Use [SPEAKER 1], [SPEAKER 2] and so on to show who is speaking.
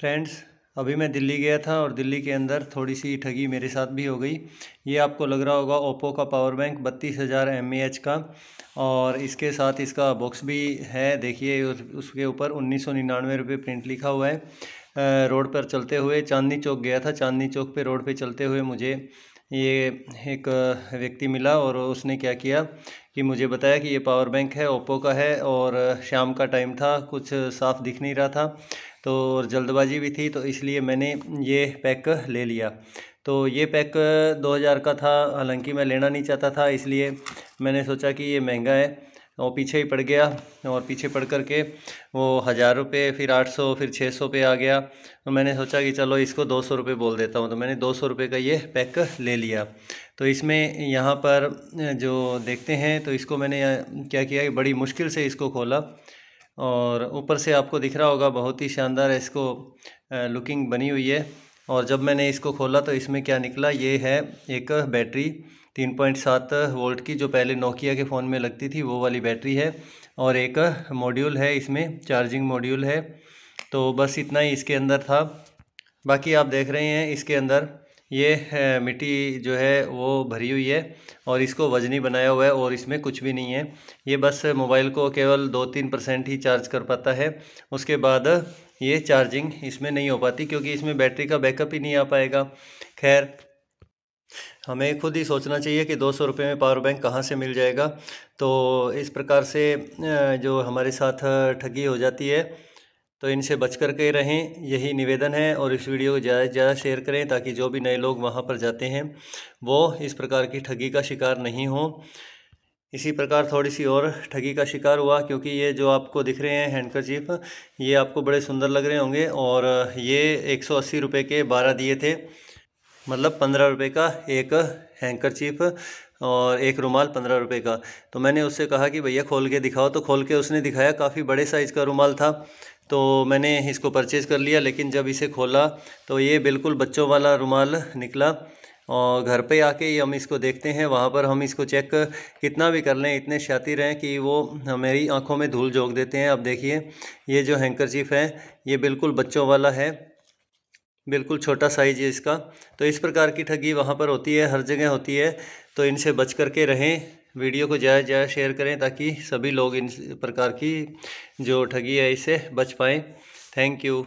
[SPEAKER 1] friends अभी मैं दिल्ली गया था और दिल्ली के अंदर थोड़ी सी ठगी मेरे साथ भी हो गई ये आपको लग रहा होगा ओप्पो का पावर बैंक बत्तीस हज़ार एम का और इसके साथ इसका बॉक्स भी है देखिए उसके ऊपर उन्नीस सौ निन्यानवे रुपये प्रिंट लिखा हुआ है रोड पर चलते हुए चांदनी चौक गया था चांदनी चौक पे रोड पे चलते हुए मुझे ये एक व्यक्ति मिला और उसने क्या किया कि मुझे बताया कि ये पावर बैंक है ओप्पो का है और शाम का टाइम था कुछ साफ़ दिख नहीं रहा था तो जल्दबाजी भी थी तो इसलिए मैंने ये पैक ले लिया तो ये पैक 2000 का था हालांकि मैं लेना नहीं चाहता था इसलिए मैंने सोचा कि ये महंगा है और पीछे ही पड़ गया और पीछे पड़ कर के वो हज़ार रुपये फिर आठ सौ फिर छः सौ पे आ गया तो मैंने सोचा कि चलो इसको दो सौ रुपये बोल देता हूँ तो मैंने दो सौ रुपये का ये पैक ले लिया तो इसमें यहाँ पर जो देखते हैं तो इसको मैंने क्या किया कि बड़ी मुश्किल से इसको खोला और ऊपर से आपको दिख रहा होगा बहुत ही शानदार इसको लुकिंग बनी हुई है और जब मैंने इसको खोला तो इसमें क्या निकला ये है एक बैटरी तीन पॉइंट सात वोल्ट की जो पहले नोकिया के फ़ोन में लगती थी वो वाली बैटरी है और एक मॉड्यूल है इसमें चार्जिंग मॉड्यूल है तो बस इतना ही इसके अंदर था बाकी आप देख रहे हैं इसके अंदर ये मिट्टी जो है वो भरी हुई है और इसको वजनी बनाया हुआ है और इसमें कुछ भी नहीं है ये बस मोबाइल को केवल दो तीन परसेंट ही चार्ज कर पाता है उसके बाद ये चार्जिंग इसमें नहीं हो पाती क्योंकि इसमें बैटरी का बैकअप ही नहीं आ पाएगा खैर हमें खुद ही सोचना चाहिए कि दो सौ रुपये में पावर बैंक कहाँ से मिल जाएगा तो इस प्रकार से जो हमारे साथ ठगी हो जाती है तो इनसे बच कर के रहें यही निवेदन है और इस वीडियो को ज़्यादा से ज़्यादा शेयर करें ताकि जो भी नए लोग वहाँ पर जाते हैं वो इस प्रकार की ठगी का शिकार नहीं हों इसी प्रकार थोड़ी सी और ठगी का शिकार हुआ क्योंकि ये जो आपको दिख रहे हैं हैंडकरचीफ ये आपको बड़े सुंदर लग रहे होंगे और ये एक सौ अस्सी रुपये के बारह दिए थे मतलब पंद्रह रुपये का एक हैंकरचीफ और एक रुमाल पंद्रह रुपये का तो मैंने उससे कहा कि भैया खोल के दिखाओ तो खोल के उसने दिखाया काफ़ी बड़े साइज़ का रुमाल था तो मैंने इसको परचेज़ कर लिया लेकिन जब इसे खोला तो ये बिल्कुल बच्चों वाला रुमाल निकला और घर पे आके ही हम इसको देखते हैं वहाँ पर हम इसको चेक कितना भी कर लें इतने शातिर हैं कि वो मेरी आँखों में धूल झोंक देते हैं अब देखिए ये जो हैंकरचीफ़ है ये बिल्कुल बच्चों वाला है बिल्कुल छोटा साइज है इसका तो इस प्रकार की ठगी वहाँ पर होती है हर जगह होती है तो इनसे बच करके रहें वीडियो को ज़्यादा से ज़्यादा शेयर करें ताकि सभी लोग इन प्रकार की जो ठगी है इससे बच पाएँ थैंक यू